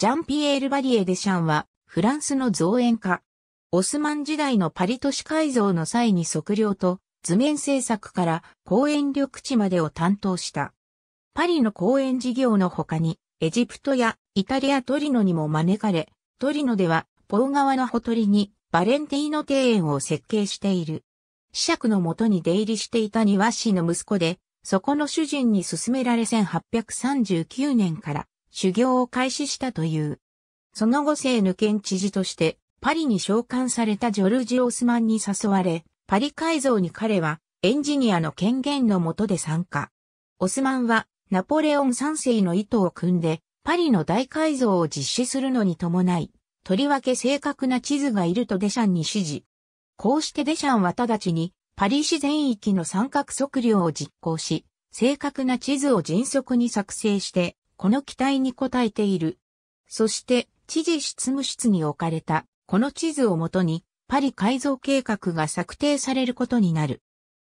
ジャンピエール・バリエ・デシャンは、フランスの造園家。オスマン時代のパリ都市改造の際に測量と図面制作から公園緑地までを担当した。パリの公園事業の他に、エジプトやイタリアトリノにも招かれ、トリノでは、ポー川のほとりにバレンティーノ庭園を設計している。子爵のもとに出入りしていた庭師の息子で、そこの主人に勧められ1839年から修行を開始したという。その後セーヌ県知事としてパリに召喚されたジョルジ・オスマンに誘われ、パリ改造に彼はエンジニアの権限の下で参加。オスマンはナポレオン3世の意図を組んでパリの大改造を実施するのに伴い、とりわけ正確な地図がいるとデシャンに指示。こうしてデシャンは直ちにパリ市全域の三角測量を実行し、正確な地図を迅速に作成して、この期待に応えている。そして、知事執務室に置かれた、この地図をもとに、パリ改造計画が策定されることになる。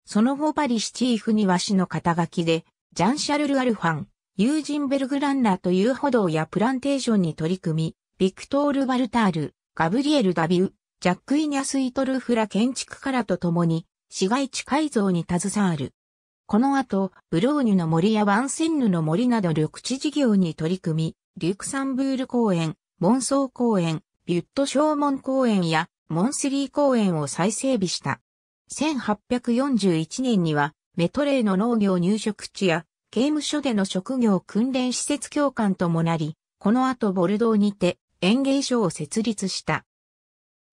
その後パリシチーフには市の肩書きで、ジャン・シャルル・アルファン、ユージン・ベルグランナーという歩道やプランテーションに取り組み、ビクトール・バルタール、ガブリエル・ダビュー、ジャック・イニャス・イトルフラ建築家らと共に、市街地改造に携わる。この後、ブローニュの森やワンセンヌの森など緑地事業に取り組み、リュクサンブール公園、モンソー公園、ビュットモ門公園やモンスリー公園を再整備した。1841年には、メトレーの農業入植地や、刑務所での職業訓練施設教官ともなり、この後ボルドーにて園芸所を設立した。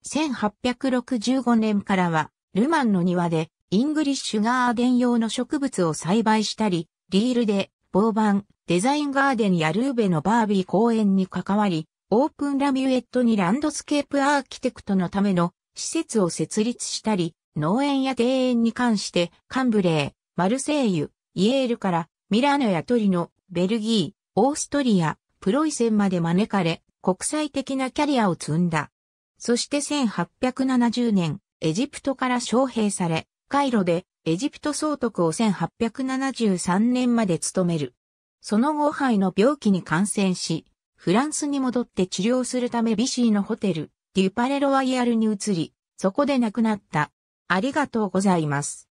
1865年からは、ルマンの庭でイングリッシュガーデン用の植物を栽培したり、リールで、ボーバン、デザインガーデンやルーベのバービー公園に関わり、オープンラミュエットにランドスケープアーキテクトのための施設を設立したり、農園や庭園に関して、カンブレー、マルセイユ、イエールから、ミラノやトリノ、ベルギー、オーストリア、プロイセンまで招かれ、国際的なキャリアを積んだ。そして1870年、エジプトから招聘され、カイロでエジプト総督を1873年まで務める。その後肺の病気に感染し、フランスに戻って治療するためビシーのホテル、デュパレロワイヤルに移り、そこで亡くなった。ありがとうございます。